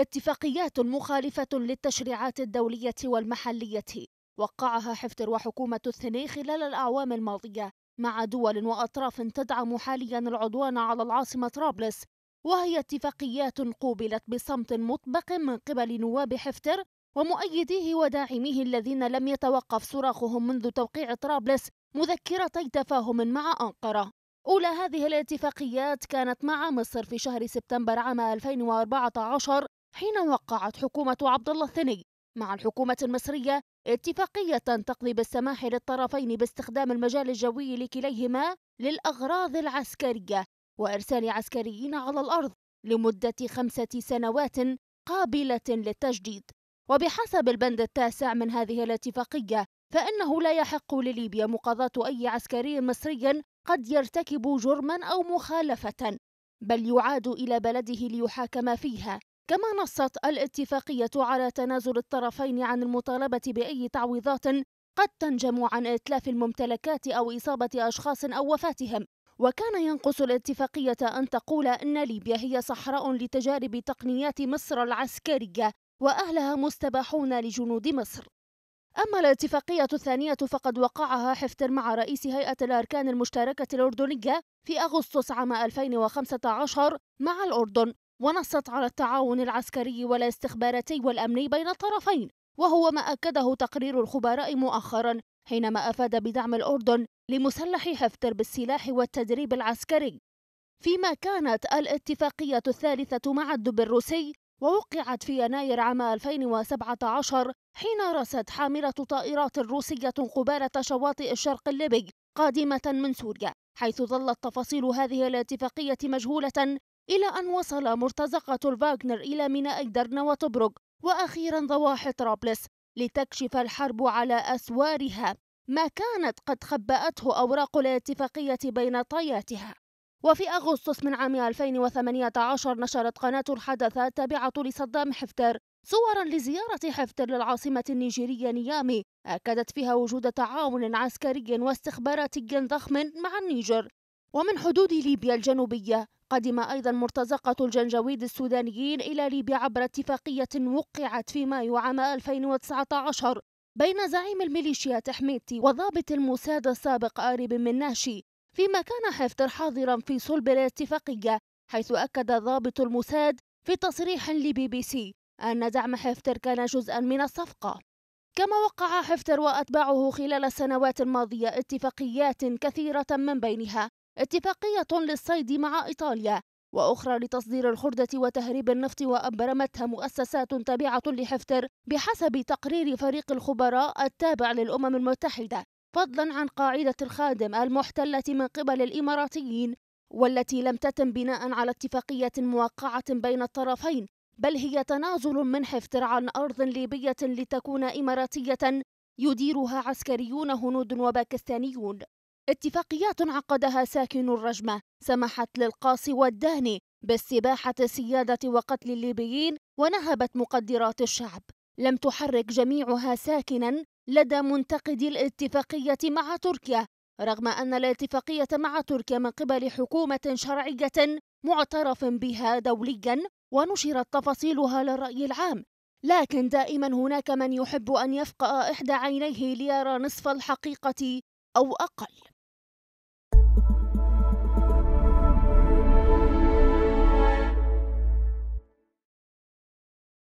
اتفاقيات مخالفة للتشريعات الدولية والمحلية وقعها حفتر وحكومة الثني خلال الأعوام الماضية مع دول وأطراف تدعم حاليا العدوان على العاصمة طرابلس وهي اتفاقيات قوبلت بصمت مطبق من قبل نواب حفتر ومؤيديه وداعميه الذين لم يتوقف صراخهم منذ توقيع طرابلس مذكرتي تفاهم مع أنقرة أولى هذه الاتفاقيات كانت مع مصر في شهر سبتمبر عام 2014 حين وقعت حكومة عبد الله الثاني مع الحكومة المصرية اتفاقية تقضي بالسماح للطرفين باستخدام المجال الجوي لكليهما للأغراض العسكرية وإرسال عسكريين على الأرض لمدة خمسة سنوات قابلة للتجديد وبحسب البند التاسع من هذه الاتفاقية فإنه لا يحق لليبيا مقاضاة أي عسكري مصري قد يرتكب جرما أو مخالفة بل يعاد إلى بلده ليحاكم فيها كما نصت الاتفاقية على تنازل الطرفين عن المطالبة بأي تعويضات قد تنجم عن إتلاف الممتلكات أو إصابة أشخاص أو وفاتهم وكان ينقص الاتفاقية أن تقول أن ليبيا هي صحراء لتجارب تقنيات مصر العسكرية وأهلها مستباحون لجنود مصر أما الاتفاقية الثانية فقد وقعها حفتر مع رئيس هيئة الأركان المشتركة الأردنية في أغسطس عام 2015 مع الأردن ونصت على التعاون العسكري والاستخباراتي والأمني بين الطرفين وهو ما أكده تقرير الخبراء مؤخرا حينما أفاد بدعم الأردن لمسلح حفتر بالسلاح والتدريب العسكري فيما كانت الاتفاقية الثالثة مع الدب الروسي ووقعت في يناير عام 2017 حين رست حاملة طائرات روسية قبالة شواطئ الشرق الليبي قادمة من سوريا حيث ظلت تفاصيل هذه الاتفاقية مجهولة إلى أن وصل مرتزقة الفاغنر إلى ميناء درنا وطبرق وأخيرا ضواحي طرابلس لتكشف الحرب على أسوارها ما كانت قد خبأته أوراق الاتفاقية بين طياتها وفي أغسطس من عام 2018 نشرت قناة الحدثة التابعة لصدام حفتر صورا لزيارة حفتر للعاصمة النيجيرية نيامي أكدت فيها وجود تعاون عسكري واستخباراتي ضخم مع النيجر ومن حدود ليبيا الجنوبية قدم أيضا مرتزقة الجنجويد السودانيين إلى ليبيا عبر اتفاقية وقعت في مايو عام 2019 بين زعيم الميليشيات تحميتي وضابط الموساد السابق قريب من ناشي فيما كان حفتر حاضرا في صلب الاتفاقية حيث أكد ضابط الموساد في تصريح لبي بي سي أن دعم حفتر كان جزءا من الصفقة كما وقع حفتر وأتباعه خلال السنوات الماضية اتفاقيات كثيرة من بينها اتفاقية للصيد مع إيطاليا وأخرى لتصدير الخردة وتهريب النفط وأبرمتها مؤسسات تابعة لحفتر بحسب تقرير فريق الخبراء التابع للأمم المتحدة فضلا عن قاعدة الخادم المحتلة من قبل الإماراتيين والتي لم تتم بناء على اتفاقية موقعة بين الطرفين بل هي تنازل من حفتر عن أرض ليبية لتكون إماراتية يديرها عسكريون هنود وباكستانيون اتفاقيات عقدها ساكن الرجمة سمحت للقاصي والداني باستباحة سيادة وقتل الليبيين ونهبت مقدرات الشعب لم تحرك جميعها ساكنا لدى منتقدي الاتفاقية مع تركيا رغم أن الاتفاقية مع تركيا من قبل حكومة شرعية معترف بها دوليا ونشرت تفاصيلها للرأي العام لكن دائما هناك من يحب أن يفقأ إحدى عينيه ليرى نصف الحقيقة أو أقل